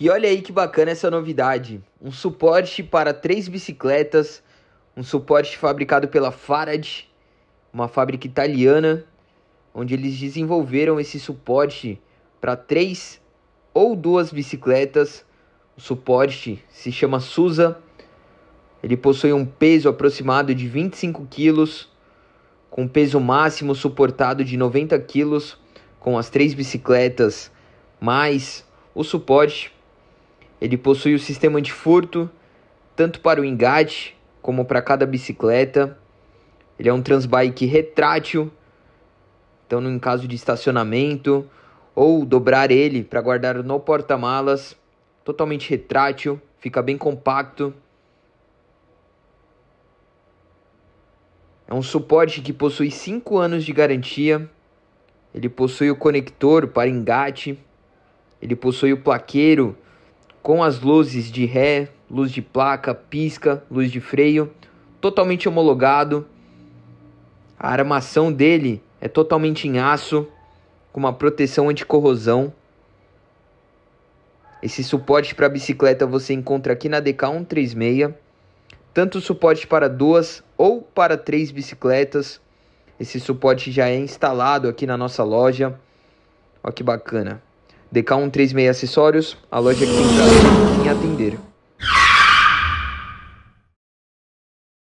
E olha aí que bacana essa novidade, um suporte para três bicicletas, um suporte fabricado pela Farad, uma fábrica italiana, onde eles desenvolveram esse suporte para três ou duas bicicletas. O suporte se chama Susa Ele possui um peso aproximado de 25 quilos, com peso máximo suportado de 90 quilos, com as três bicicletas mais o suporte ele possui o sistema de furto, tanto para o engate como para cada bicicleta. Ele é um transbike retrátil, então no caso de estacionamento ou dobrar ele para guardar no porta-malas, totalmente retrátil, fica bem compacto. É um suporte que possui 5 anos de garantia. Ele possui o conector para engate. Ele possui o plaqueiro com as luzes de ré, luz de placa, pisca, luz de freio, totalmente homologado. A armação dele é totalmente em aço, com uma proteção anticorrosão. Esse suporte para bicicleta você encontra aqui na DK 136. Tanto suporte para duas ou para três bicicletas. Esse suporte já é instalado aqui na nossa loja. Olha que bacana. DK136 Acessórios, a loja que tem em atender.